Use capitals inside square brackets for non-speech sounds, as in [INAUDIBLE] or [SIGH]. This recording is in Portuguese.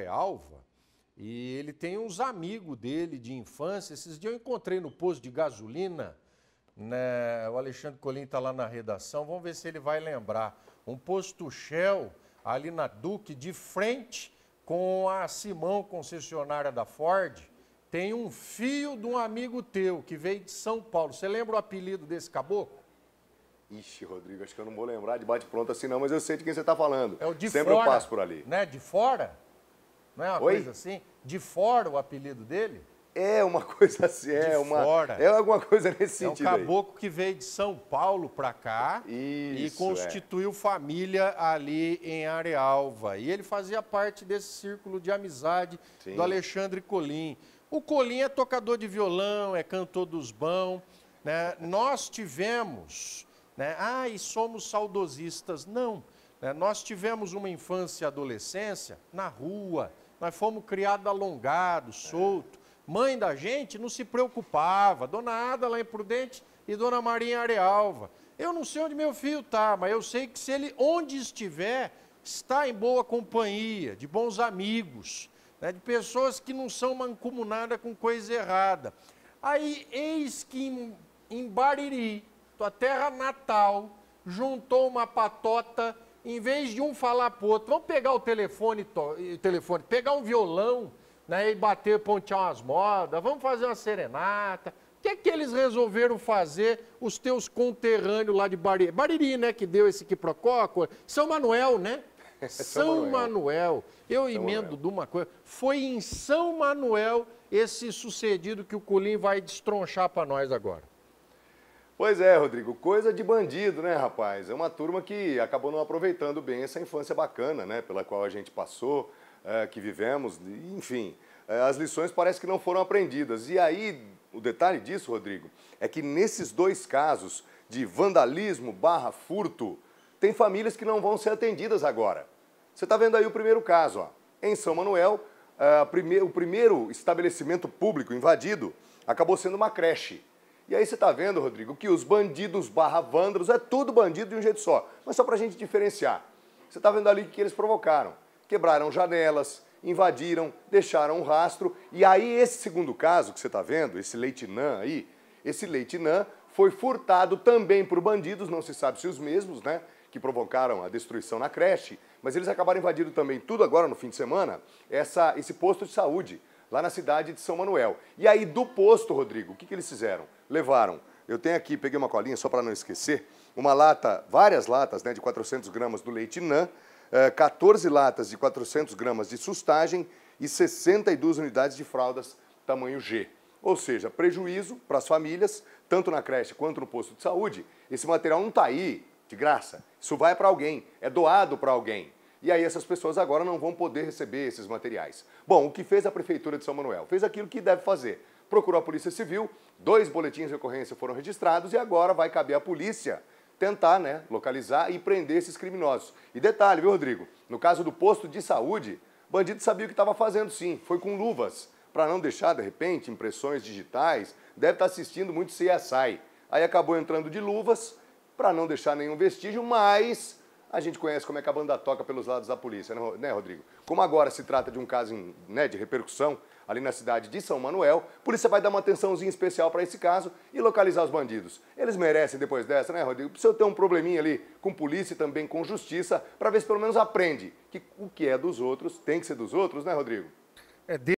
É Alva e ele tem uns amigos dele de infância. Esses dias eu encontrei no posto de gasolina, né, o Alexandre Colim está lá na redação, vamos ver se ele vai lembrar. Um posto Shell ali na Duque, de frente com a Simão, concessionária da Ford, tem um fio de um amigo teu que veio de São Paulo. Você lembra o apelido desse caboclo? Ixi, Rodrigo, acho que eu não vou lembrar de bate-pronto assim não, mas eu sei de quem você está falando. É o de Sempre fora, eu passo por ali. Né? De fora? Não é uma Oi? coisa assim? De fora o apelido dele? É uma coisa assim, é de uma. Fora. É alguma coisa nesse é sentido. É um caboclo aí. que veio de São Paulo para cá Isso, e é. constituiu é. família ali em Arealva. E ele fazia parte desse círculo de amizade Sim. do Alexandre Colim. O Colim é tocador de violão, é cantor dos bão. Né? Nós tivemos, né? ah, e somos saudosistas. Não. Né? Nós tivemos uma infância e adolescência na rua nós fomos criados alongados, solto. Mãe da gente não se preocupava. Dona Ada lá em Prudente e Dona Maria Arealva. Eu não sei onde meu filho está, mas eu sei que se ele onde estiver, está em boa companhia, de bons amigos, né, de pessoas que não são mancomunadas com coisa errada. Aí, eis que em, em Bariri, tua terra natal, juntou uma patota em vez de um falar pro outro, vamos pegar o telefone, telefone pegar um violão né, e bater, pontear umas modas, vamos fazer uma serenata. O que é que eles resolveram fazer, os teus conterrâneos lá de Bariri? Bariri, né, que deu esse quiprocóco, São Manuel, né? [LAUGHS] São, Manuel. Manuel. Eu São emendo Manuel. de uma coisa. Foi em São Manuel esse sucedido que o Colim vai destronchar para nós agora. Pois é, Rodrigo, coisa de bandido, né, rapaz? É uma turma que acabou não aproveitando bem essa infância bacana, né, pela qual a gente passou, é, que vivemos, enfim. É, as lições parece que não foram aprendidas. E aí, o detalhe disso, Rodrigo, é que nesses dois casos de vandalismo barra furto, tem famílias que não vão ser atendidas agora. Você está vendo aí o primeiro caso, ó. Em São Manuel, é, prime... o primeiro estabelecimento público invadido acabou sendo uma creche. E aí você está vendo, Rodrigo, que os bandidos barra vândalos é tudo bandido de um jeito só. Mas só para a gente diferenciar. Você está vendo ali o que eles provocaram. Quebraram janelas, invadiram, deixaram um rastro. E aí esse segundo caso que você está vendo, esse Leitinã aí, esse Leitinã foi furtado também por bandidos, não se sabe se os mesmos, né? Que provocaram a destruição na creche, mas eles acabaram invadindo também tudo agora no fim de semana, essa, esse posto de saúde lá na cidade de São Manuel. E aí, do posto, Rodrigo, o que, que eles fizeram? Levaram. Eu tenho aqui, peguei uma colinha só para não esquecer, uma lata, várias latas né, de 400 gramas do leite Nan, 14 eh, latas de 400 gramas de sustagem e 62 unidades de fraldas tamanho G. Ou seja, prejuízo para as famílias, tanto na creche quanto no posto de saúde. Esse material não está aí de graça. Isso vai para alguém, é doado para alguém. E aí essas pessoas agora não vão poder receber esses materiais. Bom, o que fez a Prefeitura de São Manuel? Fez aquilo que deve fazer. Procurou a Polícia Civil, dois boletins de ocorrência foram registrados e agora vai caber à polícia tentar né, localizar e prender esses criminosos. E detalhe, viu, Rodrigo? No caso do posto de saúde, bandido sabia o que estava fazendo sim, foi com luvas, para não deixar, de repente, impressões digitais, deve estar tá assistindo muito CSI. Aí acabou entrando de luvas, para não deixar nenhum vestígio, mas a gente conhece como é que a banda toca pelos lados da polícia, né, né, Rodrigo? Como agora se trata de um caso em, né, de repercussão ali na cidade de São Manuel, a polícia vai dar uma atençãozinha especial para esse caso e localizar os bandidos. Eles merecem depois dessa, né, Rodrigo? Precisa ter um probleminha ali com polícia e também com justiça para ver se pelo menos aprende que o que é dos outros tem que ser dos outros, né, Rodrigo? É de...